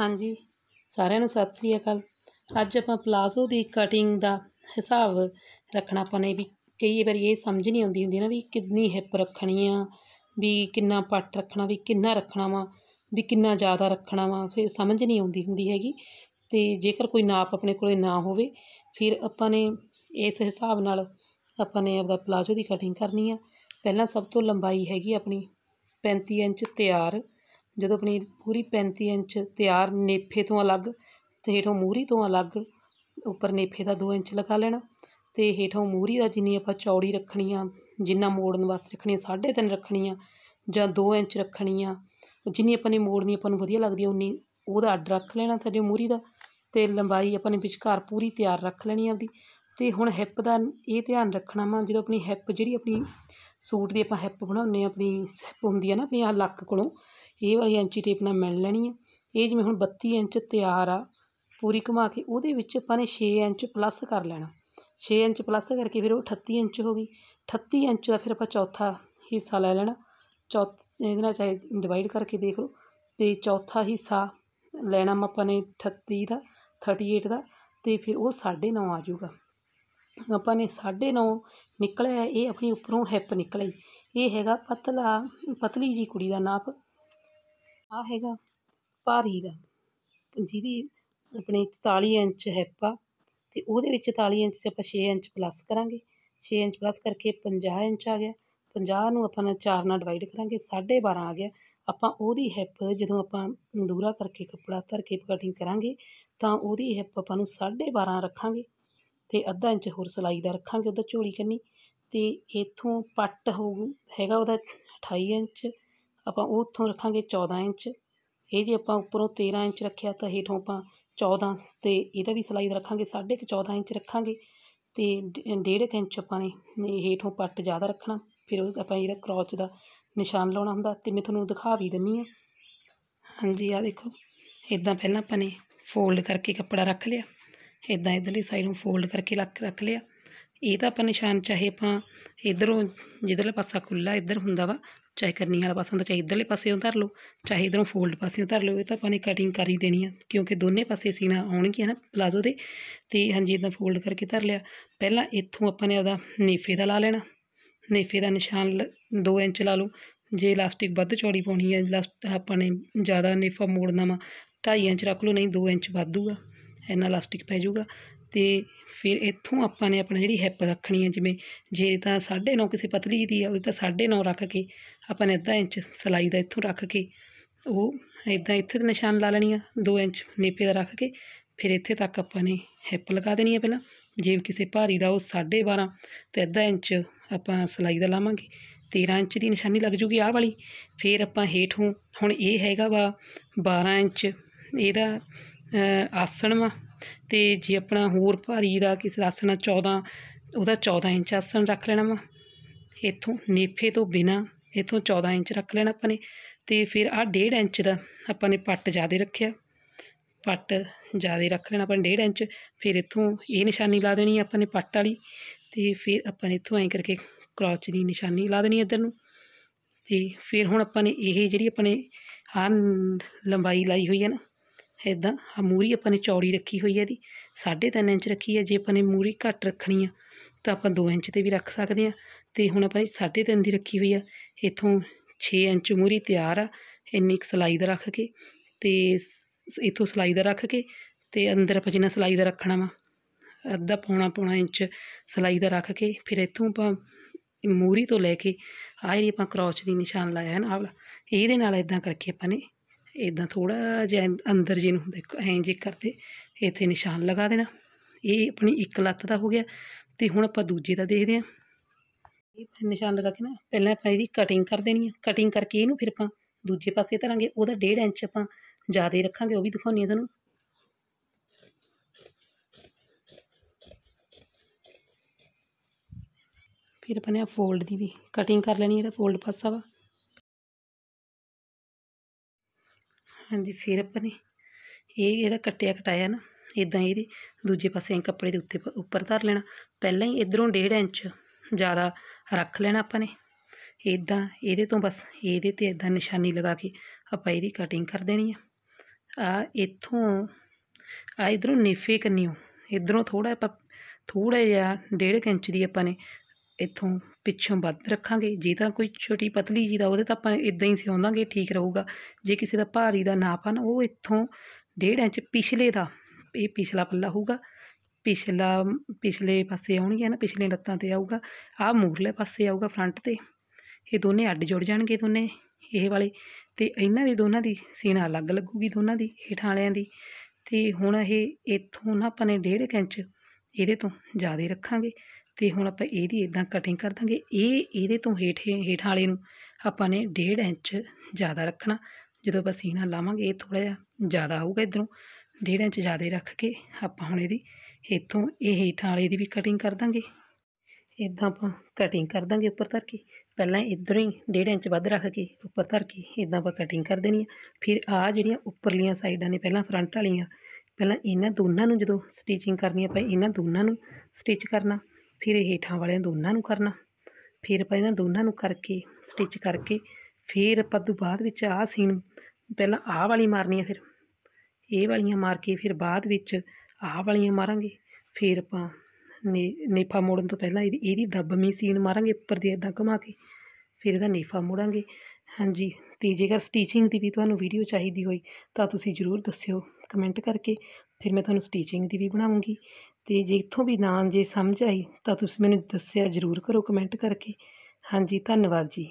ਹਾਂਜੀ ਸਾਰਿਆਂ ਨੂੰ ਸਤਿ ਸ੍ਰੀ ਅਕਾਲ ਅੱਜ ਆਪਾਂ ਪਲਾਜ਼ੋ ਦੀ ਕਟਿੰਗ ਦਾ ਹਿਸਾਬ ਰੱਖਣਾ ਆਪਾਂ ਨੇ ਵੀ ਕਈ ਵਾਰੀ ਇਹ ਸਮਝ ਨਹੀਂ ਆਉਂਦੀ ਹੁੰਦੀ ਨਾ ਵੀ ਕਿੰਨੀ ਹਿੱਪ ਰੱਖਣੀ ਆ ਵੀ ਕਿੰਨਾ ਪੱਟ ਰੱਖਣਾ ਵੀ ਕਿੰਨਾ ਰੱਖਣਾ ਵਾ ਵੀ ਕਿੰਨਾ ਜ਼ਿਆਦਾ ਰੱਖਣਾ ਵਾ ਫਿਰ ਸਮਝ ਨਹੀਂ ਆਉਂਦੀ ਹੁੰਦੀ ਹੈਗੀ ਤੇ ਜੇਕਰ ਕੋਈ ਨਾਪ ਆਪਣੇ ਕੋਲੇ ਨਾ ਹੋਵੇ ਫਿਰ ਆਪਾਂ ਨੇ ਇਸ ਹਿਸਾਬ ਨਾਲ ਆਪਾਂ ਨੇ ਆਪਦਾ ਪਲਾਜ਼ੋ ਦੀ ਕਟਿੰਗ ਕਰਨੀ ਆ ਪਹਿਲਾਂ ਸਭ ਤੋਂ ਲੰਬਾਈ ਹੈਗੀ ਆਪਣੀ 35 ਇੰਚ ਤਿਆਰ ਜਦੋਂ ਪਨੀਰ ਪੂਰੀ 35 ਇੰਚ ਤਿਆਰ ਨੇਫੇ ਤੋਂ ਅਲੱਗ ਤੇ ਹੇਠੋਂ ਮੂਰੀ ਤੋਂ ਅਲੱਗ ਉੱਪਰ ਨੇਫੇ ਦਾ 2 ਇੰਚ ਲਗਾ ਲੈਣਾ ਤੇ ਹੇਠੋਂ ਮੂਰੀ ਦਾ ਜਿੰਨੀ ਆਪਾਂ ਚੌੜੀ ਰੱਖਣੀ ਆ ਜਿੰਨਾ ਮੋੜਨ ਵਾਸਤੇ ਰੱਖਣੀ ਆ 3.5 ਰੱਖਣੀ ਆ ਜਾਂ 2 ਇੰਚ ਰੱਖਣੀ ਆ ਜਿੰਨੀ ਆਪਾਂ ਨੇ ਮੋੜਨੀ ਆਪਾਂ ਨੂੰ ਵਧੀਆ ਲੱਗਦੀ ਆ ਉਨੀ ਉਹਦਾ ਅੱਡ ਰੱਖ ਲੈਣਾ ਥੱਲੇ ਮੂਰੀ ਦਾ ਤੇ ਲੰਬਾਈ ਆਪਾਂ ਨੇ ਵਿਚਕਾਰ ਪੂਰੀ ਤਿਆਰ ਰੱਖ ਲੈਣੀ ਆਪਦੀ ਤੇ ਹੁਣ ਹਿੱਪ ਦਾ ਇਹ ਧਿਆਨ ਰੱਖਣਾ ਵਾ ਜਦੋਂ ਆਪਣੀ ਹਿੱਪ ਜਿਹੜੀ ਆਪਣੀ ਸੂਟ ਦੀ ਆਪਾਂ ਹਿੱਪ ਬਣਾਉਂਦੇ ਆ ਆਪਣੀ ਹਿੱਪ ਹੁੰਦੀ ਆ ਨਾ ਆਪਣੀ ਆ ਲੱਕ ਕੋਲੋਂ ਇਹ ਵਾਲੀ ਇੰਚੀ ਟੇਪ ਨਾਲ ਮਿਲ ਲੈਣੀ ਹੈ ਇਹ ਜਿਵੇਂ ਹੁਣ 32 ਇੰਚ ਤਿਆਰ ਆ ਪੂਰੀ ਘੁਮਾ ਕੇ ਉਹਦੇ ਵਿੱਚ ਆਪਾਂ ਨੇ 6 ਇੰਚ ਪਲੱਸ ਕਰ ਲੈਣਾ 6 ਇੰਚ ਪਲੱਸ ਕਰਕੇ ਫਿਰ ਉਹ 38 ਇੰਚ ਹੋ ਗਈ 38 ਇੰਚ ਦਾ ਫਿਰ ਆਪਾਂ ਚੌਥਾ ਹਿੱਸਾ ਲੈ ਲੈਣਾ ਚੌਥਾ ਇਹਦੇ ਨਾਲ ਚਾਹੇ ਡਿਵਾਈਡ ਕਰਕੇ ਦੇਖ ਲਓ ਤੇ ਚੌਥਾ ਹਿੱਸਾ ਲੈਣਾ ਆਪਾਂ ਨੇ 38 ਦਾ 38 ਦਾ ਤੇ ਫਿਰ ਉਹ 9.5 ਆ ਜਾਊਗਾ ਆਪਾਂ ਨੇ 9.5 ਨਿਕਲਿਆ ਇਹ ਆਪਣੀ ਉੱਪਰੋਂ ਹਿੱਪ ਨਿਕਲੀ ਇਹ ਹੈਗਾ ਪਤਲਾ ਪਤਲੀ ਜੀ ਕੁੜੀ ਦਾ ਨਾਪ ਆ ਹੈਗਾ ਭਾਰੀ ਦਾ ਜਿਹਦੀ ਆਪਣੀ 44 ਇੰਚ ਹੈ ਪਾ ਤੇ ਉਹਦੇ ਵਿੱਚ 44 ਇੰਚ 'ਚ ਆਪਾਂ 6 ਇੰਚ ਪਲੱਸ ਕਰਾਂਗੇ 6 ਇੰਚ ਪਲੱਸ ਕਰਕੇ 50 ਇੰਚ ਆ ਗਿਆ 50 ਨੂੰ ਆਪਾਂ ਨਾਲ 4 ਨਾਲ ਡਿਵਾਈਡ ਕਰਾਂਗੇ 12.5 ਆ ਗਿਆ ਆਪਾਂ ਉਹਦੀ ਹਿੱਪ ਜਦੋਂ ਆਪਾਂ ਦੂਰਾ ਕਰਕੇ ਕੱਪੜਾ ਧਰ ਕੇ ਕਟਿੰਗ ਕਰਾਂਗੇ ਤਾਂ ਉਹਦੀ ਹਿੱਪ ਆਪਾਂ ਨੂੰ 12.5 ਰੱਖਾਂਗੇ ਤੇ ਅੱਧਾ ਇੰਚ ਹੋਰ ਸਲਾਈ ਦਾ ਰੱਖਾਂਗੇ ਉਹਦਾ ਝੋਲੀ ਕੰਨੀ ਤੇ ਇਥੋਂ ਪੱਟ ਹੋਊ ਹੈਗਾ ਉਹਦਾ 28 ਇੰਚ ਆਪਾਂ ਉਹ ਉੱਥੋਂ ਰੱਖਾਂਗੇ 14 ਇੰਚ ਇਹ ਜੇ ਆਪਾਂ ਉੱਪਰੋਂ 13 ਇੰਚ ਰੱਖਿਆ ਤਾਂ ਹੇਠੋਂ ਆਪਾਂ 14 ਤੇ ਇਹਦਾ ਵੀ ਸਲਾਈਡ ਰੱਖਾਂਗੇ ਸਾਢੇ ਕਿ 14 ਇੰਚ ਰੱਖਾਂਗੇ ਤੇ ਡੇਢ ਇੰਚ ਆਪਾਂ ਨੇ ਹੇਠੋਂ ਪੱਟ ਜ਼ਿਆਦਾ ਰੱਖਣਾ ਫਿਰ ਉਹ ਆਪਾਂ ਜਿਹੜਾ ਕ੍ਰੋਚ ਦਾ ਨਿਸ਼ਾਨ ਲਾਉਣਾ ਹੁੰਦਾ ਤੇ ਮੈਂ ਤੁਹਾਨੂੰ ਦਿਖਾ ਵੀ ਦਿੰਨੀ ਆ ਹਾਂਜੀ ਆ ਦੇਖੋ ਇਦਾਂ ਪਹਿਲਾਂ ਆਪਾਂ ਨੇ ਫੋਲਡ ਕਰਕੇ ਕੱਪੜਾ ਰੱਖ ਲਿਆ ਇਦਾਂ ਇਧਰਲੀ ਸਾਈਡ ਨੂੰ ਫੋਲਡ ਕਰਕੇ ਰੱਖ ਰੱਖ ਲਿਆ ਇਹ ਤਾਂ ਆਪਾਂ ਨਿਸ਼ਾਨ ਚਾਹੇ ਆਪਾਂ ਇਧਰੋਂ ਜਿੱਧਰਲਾ ਪਾਸਾ ਖੁੱਲਾ ਇਧਰ ਹੁੰਦਾ ਵਾ ਚਾਹੇ ਕਰਨੀ ਵਾਲਾ ਪਾਸਾ ਹੁੰਦਾ ਚਾਹੇ ਇਧਰਲੇ ਪਾਸੇ ਧਰ ਲਓ ਚਾਹੇ ਇਧਰੋਂ ਫੋਲਡ ਪਾਸੇ ਧਰ ਲਓ ਇਹ ਤਾਂ ਆਪਾਂ ਨੇ ਕਟਿੰਗ ਕਰ ਹੀ ਦੇਣੀ ਆ ਕਿਉਂਕਿ ਦੋਨੇ ਪਾਸੇ ਸੀਨਾ ਆਉਣਗੇ ਨਾ ਪਲਾਜ਼ੋ ਦੇ ਤੇ ਹਾਂਜੀ ਇਦਾਂ ਫੋਲਡ ਕਰਕੇ ਧਰ ਲਿਆ ਪਹਿਲਾਂ ਇੱਥੋਂ ਆਪਾਂ ਨੇ ਆਦਾ ਨੇਫੇ ਦਾ ਲਾ ਲੈਣਾ ਨੇਫੇ ਦਾ ਨਿਸ਼ਾਨ 2 ਇੰਚ ਲਾ ਲਓ ਜੇ ਇਲਾਸਟਿਕ ਵੱਧ ਚੌੜੀ ਪਾਉਣੀ ਹੈ ਲਾਸਟ ਆਪਾਂ ਨੇ ਜ਼ਿਆਦਾ ਨੇਫਾ ਮੋੜਨਾ ਵਾ 2.5 ਇੰਚ ਰੱਖ ਲਓ ਨਹੀਂ 2 ਇੰਚ ਵਾਧੂਗਾ ਇਹਨਾਂ ਇਲਾਸਟਿਕ ਪੈ ਜਾਊਗਾ ਤੇ ਫਿਰ ਇੱਥੋਂ ਆਪਾਂ ਨੇ ਆਪਣਾ ਜਿਹੜੀ ਹਿੱਪ ਰੱਖਣੀ ਹੈ ਜਿਵੇਂ ਜੇ ਤਾਂ 9.5 ਕਿਸੇ ਪਤਲੀ ਦੀ ਆ ਉਹ ਤਾਂ 9.5 ਰੱਖ ਕੇ ਆਪਾਂ ਨੇ ਅੱਧਾ ਇੰਚ ਸਲਾਈ ਦਾ ਇੱਥੋਂ ਰੱਖ ਕੇ ਉਹ ਇਦਾਂ ਇੱਥੇ ਤੇ ਨਿਸ਼ਾਨ ਲਾ ਲੈਣੀ ਆ 2 ਇੰਚ ਨੇਪੇ ਦਾ ਰੱਖ ਕੇ ਫਿਰ ਇੱਥੇ ਤੱਕ ਆਪਾਂ ਨੇ ਹਿੱਪ ਲਗਾ ਦੇਣੀ ਹੈ ਪਹਿਲਾਂ ਜੇ ਕਿਸੇ ਭਾਰੀ ਦਾ ਉਹ 12.5 ਤੇ ਅੱਧਾ ਇੰਚ ਆਪਾਂ ਸਲਾਈ ਦਾ ਲਾਵਾਂਗੇ 13 ਇੰਚ ਦੀ ਨਿਸ਼ਾਨੀ ਲੱਗ ਜੂਗੀ ਆਹ ਵਾਲੀ ਫਿਰ ਆਪਾਂ ਹੇਠੋਂ ਹੁਣ ਇਹ ਹੈਗਾ ਵਾ 12 ਇੰਚ ਇਹਦਾ ਆਸਣ ਵਾ ਤੇ ਜੇ ਆਪਣਾ ਹੋਰ ਭਾਰੀ ਦਾ ਕਿਸ ਦਾ ਆਸਣ ਆ ਉਹਦਾ 14 ਇੰਚ ਆਸਣ ਰੱਖ ਲੈਣਾ ਵਾ ਇਥੋਂ ਨੇਫੇ ਤੋਂ ਬਿਨਾ ਇਥੋਂ 14 ਇੰਚ ਰੱਖ ਲੈਣਾ ਆਪਾਂ ਨੇ ਤੇ ਫਿਰ ਆ ਡੇਢ ਇੰਚ ਦਾ ਆਪਾਂ ਨੇ ਪੱਟ ਜਿਆਦੇ ਰੱਖਿਆ ਪੱਟ ਜਿਆਦੇ ਰੱਖ ਲੈਣਾ ਆਪਾਂ ਨੇ ਡੇਢ ਇੰਚ ਫਿਰ ਇਥੋਂ ਇਹ ਨਿਸ਼ਾਨੀ ਲਾ ਦੇਣੀ ਆਪਾਂ ਨੇ ਪੱਟ ਵਾਲੀ ਤੇ ਫਿਰ ਆਪਾਂ ਨੇ ਇਥੋਂ ਐਂ ਕਰਕੇ ਕ੍ਰੌਚ ਦੀ ਨਿਸ਼ਾਨੀ ਲਾ ਦੇਣੀ ਇੱਧਰ ਨੂੰ ਤੇ ਫਿਰ ਹੁਣ ਆਪਾਂ ਨੇ ਇਹ ਜਿਹੜੀ ਆਪਾਂ ਨੇ ਲੰਬਾਈ ਲਾਈ ਹੋਈ ਹੈ ਨਾ ਇਦਾਂ ਆ ਮੂਰੀ ਆਪਾਂ ਨੇ ਚੌੜੀ ਰੱਖੀ ਹੋਈ ਹੈ ਦੀ 3.5 ਇੰਚ ਰੱਖੀ ਹੈ ਜੇ ਆਪਾਂ ਨੇ ਮੂਰੀ ਘੱਟ ਰੱਖਣੀ ਆ ਤਾਂ ਆਪਾਂ 2 ਇੰਚ ਤੇ ਵੀ ਰੱਖ ਸਕਦੇ ਆ ਤੇ ਹੁਣ ਆਪਾਂ 3.5 ਦੀ ਰੱਖੀ ਹੋਈ ਆ ਇਥੋਂ 6 ਇੰਚ ਮੂਰੀ ਤਿਆਰ ਆ ਇੰਨੀ ਇੱਕ ਸਲਾਈ ਦਾ ਰੱਖ ਕੇ ਤੇ ਇਥੋਂ ਸਲਾਈ ਦਾ ਰੱਖ ਕੇ ਤੇ ਅੰਦਰ ਆਪਾਂ ਜਿੰਨਾ ਸਲਾਈ ਦਾ ਰੱਖਣਾ ਵਾ ਅੱਧਾ ਪੌਣਾ ਪੌਣਾ ਇੰਚ ਸਲਾਈ ਦਾ ਰੱਖ ਕੇ ਫਿਰ ਇਥੋਂ ਆਪਾਂ ਮੂਰੀ ਤੋਂ ਲੈ ਕੇ ਆਹ ਜਿਹੜੀ ਆਪਾਂ ਕ੍ਰੋਚ ਦੀ ਨਿਸ਼ਾਨ ਲਾਇਆ ਹੈ ਨਾ ਆਹ ਵਾਲਾ ਇਹਦੇ ਨਾਲ ਇਦਾਂ ਕਰਕੇ ਆਪਾਂ ਨੇ ਇਦਾਂ ਥੋੜਾ ਜਿਹਾ ਅੰਦਰ ਜੀ ਨੂੰ ਦੇਖੋ ਐਂ ਜੇ ਕਰਦੇ ਇੱਥੇ ਨਿਸ਼ਾਨ ਲਗਾ ਦੇਣਾ ਇਹ ਆਪਣੀ ਇੱਕ ਲੱਤ ਦਾ ਹੋ ਗਿਆ ਤੇ ਹੁਣ ਆਪਾਂ ਦੂਜੇ ਦਾ ਦੇਖਦੇ ਆ ਇਹ ਨਿਸ਼ਾਨ ਲਗਾ ਕੇ ਨਾ ਪਹਿਲਾਂ ਆਪਾਂ ਇਹਦੀ ਕਟਿੰਗ ਕਰ ਦੇਣੀ ਆ ਕਟਿੰਗ ਕਰਕੇ ਇਹਨੂੰ ਫਿਰ ਆਪਾਂ ਦੂਜੇ ਪਾਸੇ ਧਰਾਂਗੇ ਉਹਦਾ 1.5 ਇੰਚ ਆਪਾਂ ਜ਼ਿਆਦਾ ਰੱਖਾਂਗੇ ਉਹ ਵੀ ਦਿਖਾਉਣੀ ਆ ਤੁਹਾਨੂੰ ਫਿਰ ਆਪਾਂ ਨੇ ਫੋਲਡ ਦੀ ਵੀ ਕਟਿੰਗ ਕਰ ਲੈਣੀ ਇਹਦਾ ਫੋਲਡ ਪਾਸਾ ਵਾ ਹਾਂਜੀ ਫਿਰ ਆਪਾਂ ਨੇ ਇਹ ਜਿਹੜਾ ਕੱਟਿਆ ਕਟਾਇਆ ਨਾ ਇਦਾਂ ਇਹਦੇ ਦੂਜੇ ਪਾਸੇ ਕੱਪੜੇ ਦੇ ਉੱਤੇ ਉੱਪਰ ਧਰ ਲੈਣਾ ਪਹਿਲਾਂ ਹੀ ਇਧਰੋਂ 1.5 ਇੰਚ ਜ਼ਿਆਦਾ ਰੱਖ ਲੈਣਾ ਆਪਾਂ ਨੇ ਇਦਾਂ ਇਹਦੇ ਤੋਂ ਬਸ ਇਹਦੇ ਤੇ ਇਦਾਂ ਨਿਸ਼ਾਨੀ ਲਗਾ ਕੇ ਆਪਾਂ ਇਹਦੀ ਕਟਿੰਗ ਕਰ ਦੇਣੀ ਆ ਆ ਇੱਥੋਂ ਆ ਇਧਰੋਂ ਨੀਫੇ ਕੰਨਿਓ ਇਧਰੋਂ ਥੋੜਾ ਆਪਾਂ ਥੋੜਾ ਜਿਹਾ 1.5 ਇੰਚ ਦੀ ਆਪਾਂ ਨੇ ਇੱਥੋਂ ਪਿੱਛੋਂ ਵੱਧ ਰੱਖਾਂਗੇ ਜੇ ਤਾਂ ਕੋਈ ਛੋਟੀ ਪਤਲੀ ਜੀ ਦਾ ਉਹਦੇ ਤਾਂ ਆਪਾਂ ਇਦਾਂ ਹੀ ਸਿਉਂਦਾਂਗੇ ਠੀਕ ਰਹੂਗਾ ਜੇ ਕਿਸੇ ਦਾ ਭਾਰੀ ਦਾ ਨਾਪ ਹਨ ਉਹ ਇੱਥੋਂ ਡੇਢ ਇੰਚ ਪਿਛਲੇ ਦਾ ਇਹ ਪਿਛਲਾ ਪੱਲਾ ਹੋਊਗਾ ਪਿਛਲਾ ਪਿਛਲੇ ਪਾਸੇ ਆਉਣਗੇ ਨਾ ਪਿਛਲੇ ਲੱਤਾਂ ਤੇ ਆਊਗਾ ਆਹ ਮੂਰਲੇ ਪਾਸੇ ਆਊਗਾ ਫਰੰਟ ਤੇ ਇਹ ਦੋਨੇ ਅੱਡ ਜੁੜ ਜਾਣਗੇ ਦੋਨੇ ਇਹ ਵਾਲੇ ਤੇ ਇਹਨਾਂ ਦੇ ਦੋਨਾਂ ਦੀ ਸੀਣਾ ਅਲੱਗ ਲੱਗੂਗੀ ਦੋਨਾਂ ਦੀ ਹੇਠਾਂ ਵਾਲਿਆਂ ਦੀ ਤੇ ਹੁਣ ਇਹ ਇੱਥੋਂ ਨਾ ਆਪਾਂ ਨੇ ਡੇਢ ਇੰਚ ਇਹਦੇ ਤੋਂ ਜ਼ਿਆਦਾ ਰੱਖਾਂਗੇ ਤੇ ਹੁਣ ਆਪਾਂ ਇਹਦੀ ਇਦਾਂ ਕਟਿੰਗ ਕਰ ਦਾਂਗੇ ਇਹ ਇਹਦੇ ਤੋਂ ਹੇਠੇ ਹੇਠਾਂ ਵਾਲੇ ਨੂੰ ਆਪਾਂ ਨੇ ਡੇਢ ਇੰਚ ਜ਼ਿਆਦਾ ਰੱਖਣਾ ਜਦੋਂ ਆਪਾਂ ਸੀਨਾ ਲਾਵਾਂਗੇ ਇਹ ਥੋੜਾ ਜਿਹਾ ਜ਼ਿਆਦਾ ਆਊਗਾ ਇਧਰੋਂ ਡੇਢ ਇੰਚ ਜ਼ਿਆਦਾ ਰੱਖ ਕੇ ਆਪਾਂ ਹੁਣ ਇਹਦੀ ਇੱਥੋਂ ਇਹ ਹੇਠਾਂ ਵਾਲੇ ਦੀ ਵੀ ਕਟਿੰਗ ਕਰ ਦਾਂਗੇ ਇਦਾਂ ਆਪਾਂ ਕਟਿੰਗ ਕਰ ਦਾਂਗੇ ਉੱਪਰ ਧਰ ਕੇ ਪਹਿਲਾਂ ਇਧਰੋਂ ਹੀ ਡੇਢ ਇੰਚ ਵੱਧ ਰੱਖ ਕੇ ਉੱਪਰ ਧਰ ਕੇ ਇਦਾਂ ਆਪਾਂ ਕਟਿੰਗ ਕਰ ਦੇਣੀ ਆ ਫਿਰ ਆ ਜਿਹੜੀਆਂ ਉੱਪਰਲੀਆਂ ਸਾਈਡਾਂ ਨੇ ਪਹਿਲਾਂ ਫਰੰਟ ਵਾਲੀਆਂ ਪਹਿਲਾਂ ਇਹਨਾਂ ਦੋਨਾਂ ਨੂੰ ਜਦੋਂ ਸਟਿਚਿੰਗ ਕਰਨੀ ਆਪਾਂ ਇਹਨਾਂ ਦੋਨਾਂ ਨੂੰ ਸਟਿਚ ਕਰਨਾ ਫਿਰ ਇਹ ਹੇਠਾਂ ਵਾਲਿਆਂ ਦੋਨਾਂ ਨੂੰ ਕਰਨਾ ਫਿਰ ਆਪਾਂ ਇਹਨਾਂ ਦੋਨਾਂ ਨੂੰ ਕਰਕੇ ਸਟਿਚ ਕਰਕੇ ਫਿਰ ਆਪਾਂ ਤੋਂ ਬਾਅਦ ਵਿੱਚ ਆਹ ਸੀਨ ਪਹਿਲਾਂ ਆਹ ਵਾਲੀ ਮਾਰਨੀ ਆ ਫਿਰ ਇਹ ਵਾਲੀਆਂ ਮਾਰ ਕੇ ਫਿਰ ਬਾਅਦ ਵਿੱਚ ਆਹ ਵਾਲੀਆਂ ਮਾਰਾਂਗੇ ਫਿਰ ਆਪਾਂ ਨੇਫਾ ਮੋੜਨ ਤੋਂ ਪਹਿਲਾਂ ਇਹਦੀ ਇਹਦੀ ਦੱਬਵੀਂ ਸੀਨ ਮਾਰਾਂਗੇ ਉੱਪਰ ਦੀ ਇਦਾਂ ਘੁਮਾ ਕੇ ਫਿਰ ਇਹਦਾ ਨੇਫਾ ਮੋੜਾਂਗੇ ਹਾਂਜੀ ਤੇ ਜੇਕਰ ਸਟੀਚਿੰਗ ਦੀ ਵੀ ਤੁਹਾਨੂੰ ਵੀਡੀਓ ਚਾਹੀਦੀ ਹੋਈ ਤਾਂ ਤੁਸੀਂ ਜ਼ਰੂਰ ਦੱਸਿਓ ਕਮੈਂਟ ਕਰਕੇ ਫਿਰ ਮੈਂ ਤੁਹਾਨੂੰ ਸਟੀਚਿੰਗ ਦੀ ਵੀ ਬਣਾਉਂਗੀ ਤੇ ਜੇ ਇੱਥੋਂ ਵੀ ਨਾਂ ਜੇ ਸਮਝ ਆਈ ਤਾਂ ਤੁਸੀਂ ਮੈਨੂੰ ਦੱਸਿਆ ਜ਼ਰੂਰ ਕਰੋ ਕਮੈਂਟ ਕਰਕੇ ਹਾਂਜੀ ਧੰਨਵਾਦ ਜੀ